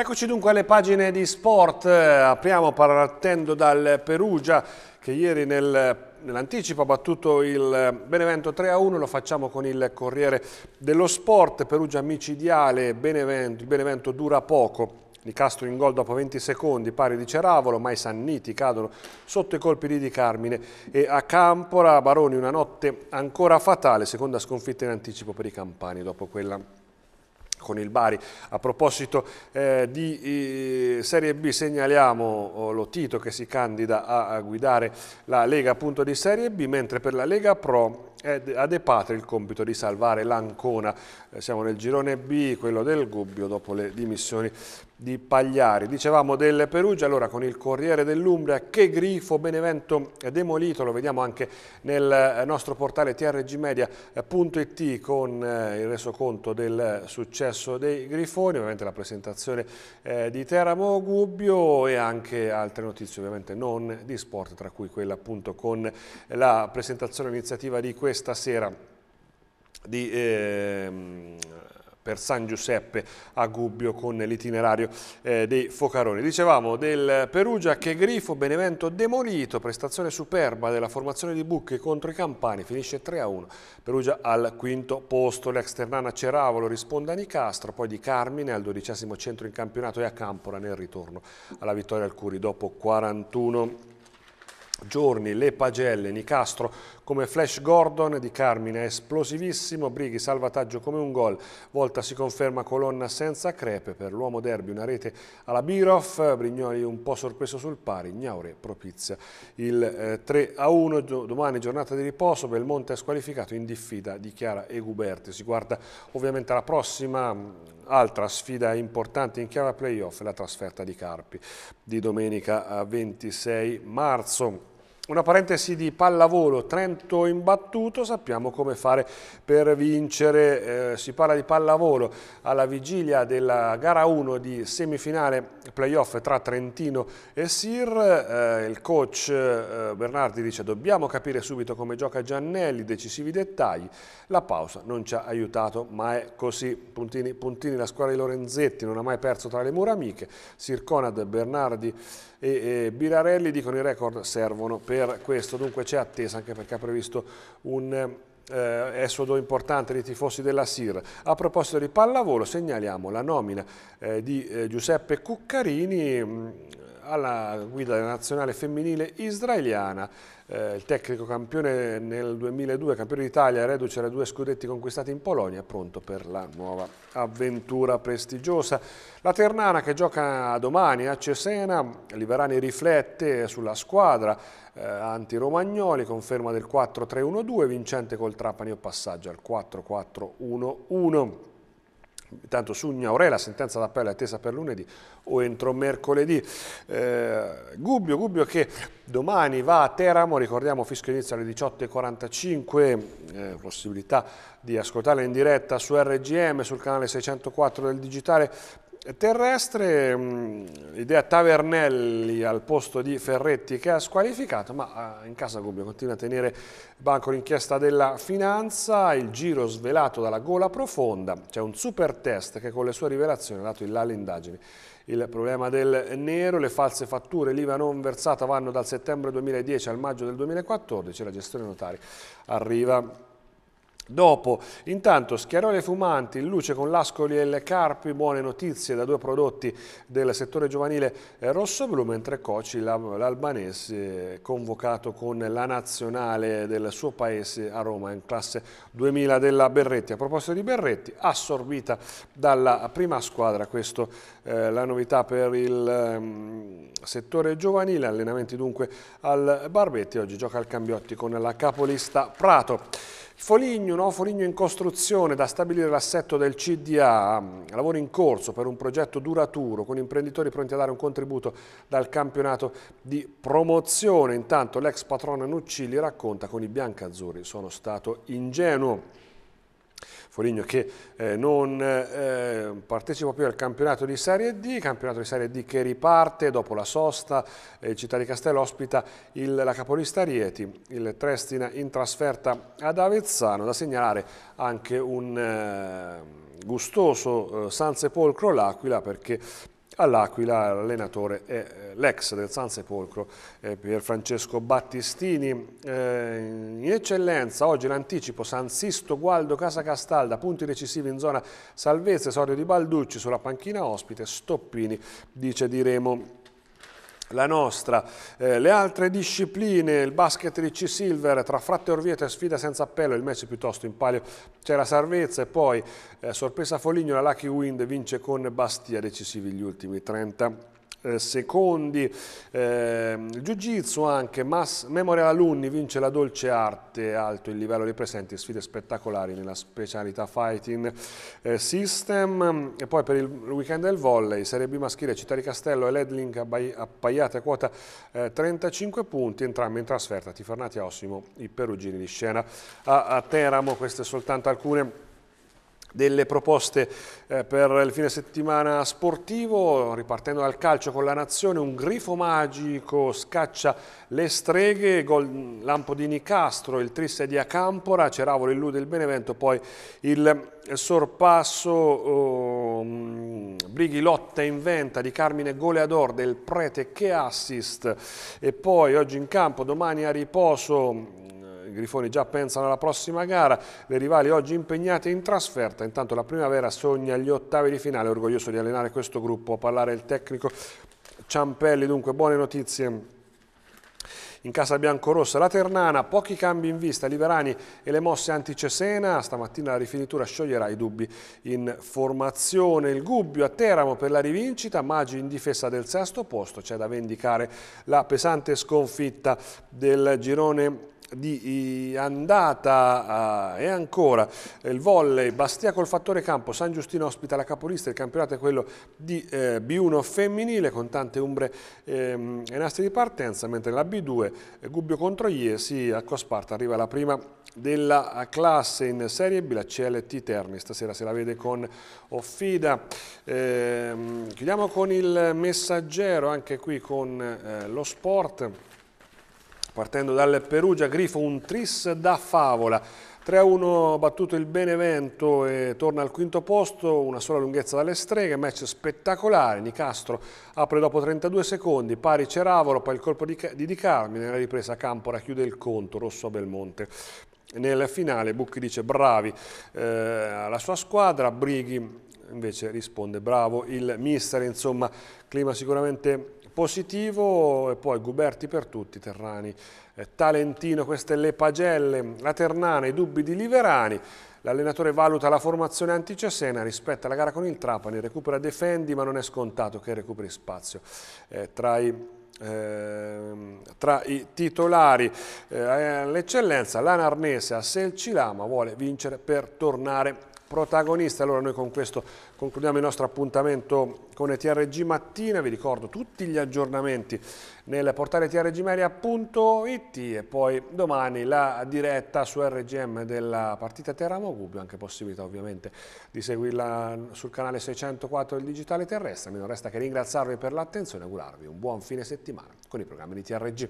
Eccoci dunque alle pagine di sport, apriamo partendo dal Perugia che ieri nel nell'anticipo ha battuto il Benevento 3-1, lo facciamo con il Corriere dello Sport, Perugia micidiale, Benevento, il Benevento dura poco. Di Castro in gol dopo 20 secondi, pari di Ceravolo, ma i Sanniti cadono sotto i colpi di Di Carmine e a Campora Baroni una notte ancora fatale, seconda sconfitta in anticipo per i Campani dopo quella con il Bari. A proposito eh, di eh, Serie B segnaliamo oh, Tito che si candida a, a guidare la Lega appunto, di Serie B, mentre per la Lega Pro è a De Patri il compito di salvare l'Ancona. Eh, siamo nel girone B, quello del Gubbio, dopo le dimissioni di Pagliari. Dicevamo del Perugia, allora con il Corriere dell'Umbria, che grifo Benevento demolito, lo vediamo anche nel eh, nostro portale trgmedia.it eh, con eh, il resoconto del successo dei grifoni, ovviamente la presentazione di Teramo Gubbio e anche altre notizie ovviamente non di sport, tra cui quella appunto con la presentazione iniziativa di questa sera di... Eh, per San Giuseppe a Gubbio con l'itinerario eh, dei Focaroni. Dicevamo del Perugia che Grifo Benevento demolito, prestazione superba della formazione di Bucchi contro i Campani, finisce 3-1. Perugia al quinto posto, l'ex Ternana Ceravolo risponde a Nicastro, poi di Carmine al dodicesimo centro in campionato e a Campora nel ritorno alla vittoria al Curi dopo 41 Giorni, Le Pagelle, Nicastro come Flash Gordon di Carmine, esplosivissimo, Brighi salvataggio come un gol, Volta si conferma colonna senza crepe, per l'uomo derby una rete alla Biroff, Brignoli un po' sorpreso sul pari, Gnaure propizia il 3-1, eh, domani giornata di riposo, Belmonte è squalificato in diffida di Chiara e Guberti, si guarda ovviamente alla prossima mm, altra sfida importante in chiave playoff, la trasferta di Carpi di domenica 26 marzo. Una parentesi di pallavolo, Trento imbattuto, sappiamo come fare per vincere, eh, si parla di pallavolo alla vigilia della gara 1 di semifinale playoff tra Trentino e Sir, eh, il coach eh, Bernardi dice dobbiamo capire subito come gioca Giannelli, decisivi dettagli, la pausa non ci ha aiutato ma è così, puntini, puntini la squadra di Lorenzetti non ha mai perso tra le mura amiche, Sir Conad, Bernardi e, e Birarelli dicono i record servono per per questo. Dunque c'è attesa anche perché ha previsto un eh, esodo importante dei tifosi della SIR. A proposito di pallavolo segnaliamo la nomina eh, di eh, Giuseppe Cuccarini mh, mm, alla guida della nazionale femminile israeliana, eh, il tecnico campione nel 2002, campione d'Italia, reduce dai due scudetti conquistati in Polonia, pronto per la nuova avventura prestigiosa. La Ternana che gioca domani a Cesena, Liverani riflette sulla squadra eh, anti-Romagnoli, conferma del 4-3-1-2, vincente col Trapani o passaggio al 4-4-1-1. Intanto su Gnaurè la sentenza d'appello è attesa per lunedì o entro mercoledì. Eh, Gubbio, Gubbio, che domani va a Teramo, ricordiamo fisco inizia alle 18.45, eh, possibilità di ascoltarla in diretta su RGM, sul canale 604 del digitale terrestre, mm, l'idea Tavernelli al posto di Ferretti che ha squalificato, ma ah, in casa Gubbio continua a tenere banco l'inchiesta della finanza, il giro svelato dalla gola profonda, c'è un super test che con le sue rivelazioni ha dato il là alle indagini. Il problema del nero, le false fatture, l'IVA non versata vanno dal settembre 2010 al maggio del 2014, la gestione notari arriva Dopo, intanto Schiarole Fumanti, in luce con l'Ascoli e le Carpi, buone notizie da due prodotti del settore giovanile eh, rossoblu, mentre Coci, l'albanese, convocato con la nazionale del suo paese a Roma in classe 2000 della Berretti. A proposito di Berretti, assorbita dalla prima squadra, questa è eh, la novità per il ehm, settore giovanile, allenamenti dunque al Barbetti, oggi gioca al Cambiotti con la capolista Prato. Foligno, no? Foligno in costruzione da stabilire l'assetto del CDA, lavoro in corso per un progetto duraturo con imprenditori pronti a dare un contributo dal campionato di promozione. Intanto l'ex patrono Nuccilli racconta con i biancazzurri sono stato ingenuo. Foligno che eh, non eh, partecipa più al campionato di Serie D, campionato di Serie D che riparte dopo la sosta, eh, Città di Castello ospita il, la capolista Rieti, il Trestina in trasferta ad Avezzano, da segnalare anche un eh, gustoso eh, San Sepolcro l'Aquila perché All'Aquila l'allenatore è eh, l'ex del San Sepolcro eh, Pier Francesco Battistini. Eh, in eccellenza oggi l'anticipo San Sisto, Gualdo, Casa Castalda, punti decisivi in zona salvezza, esordio di Balducci sulla panchina ospite, Stoppini dice diremo Remo la nostra. Eh, le altre discipline, il basket di C Silver, tra Fratte Orvieto e sfida senza appello, il match piuttosto in palio c'è la salvezza e poi eh, sorpresa Foligno, la Lucky Wind vince con Bastia, decisivi gli ultimi 30 eh, secondi. Eh, Jiu-Jitsu anche, Mass Memorial Alunni vince la dolce arte, alto il livello dei presenti, sfide spettacolari nella specialità Fighting eh, System. E poi per il weekend del volley, Serie B maschile, Città di Castello e Ledling appaiate a quota eh, 35 punti, entrambi in trasferta, Tifernati a Ossimo, i perugini di scena a, a Teramo. Queste soltanto alcune delle proposte eh, per il fine settimana sportivo, ripartendo dal calcio con la Nazione, un grifo magico scaccia le streghe, gol lampo di Nicastro, il triste di Acampora, Ceravolo illude il Benevento, poi il sorpasso um, Brighi lotta inventa di Carmine Goleador del Prete che assist e poi oggi in campo, domani a riposo i grifoni già pensano alla prossima gara, le rivali oggi impegnate in trasferta, intanto la primavera sogna gli ottavi di finale, orgoglioso di allenare questo gruppo, a parlare il tecnico Ciampelli, dunque buone notizie in casa biancorossa la Ternana, pochi cambi in vista, Liberani e le mosse anti-Cesena, stamattina la rifinitura scioglierà i dubbi in formazione. Il Gubbio a Teramo per la rivincita, Maggi in difesa del sesto posto, c'è da vendicare la pesante sconfitta del girone di andata eh, e ancora eh, il volley Bastia col fattore campo San Giustino ospita la capolista il campionato è quello di eh, B1 femminile con tante umbre ehm, e nastri di partenza mentre la B2 Gubbio contro Iesi, a Cosparta arriva la prima della classe in Serie B, la CLT Terni, stasera se la vede con Offida. Eh, chiudiamo con il messaggero, anche qui con eh, lo sport. Partendo dal Perugia, Grifo un tris da favola 3-1 battuto il Benevento e torna al quinto posto, una sola lunghezza dalle streghe, match spettacolare, Nicastro apre dopo 32 secondi, pari Ceravolo, poi il colpo di Di Carmine, nella ripresa Campora chiude il conto, Rosso a Belmonte. Nel finale Bucchi dice bravi eh, alla sua squadra, Brighi invece risponde bravo il mister, insomma clima sicuramente positivo e poi Guberti per tutti, Terrani, eh, Talentino, queste le pagelle, la Ternana, i dubbi di Liverani, l'allenatore valuta la formazione anticesena, rispetta la gara con il Trapani, recupera Defendi ma non è scontato che recuperi spazio eh, tra i eh, tra i titolari eh, l'eccellenza l'anarnese Assel Cilama vuole vincere per tornare protagonista. Allora noi con questo concludiamo il nostro appuntamento con TRG Mattina, vi ricordo tutti gli aggiornamenti nel portale trgmedia.it e poi domani la diretta su RGM della partita Teramo Gubbio, anche possibilità ovviamente di seguirla sul canale 604 del Digitale Terrestre. Mi non resta che ringraziarvi per l'attenzione e augurarvi un buon fine settimana con i programmi di TRG.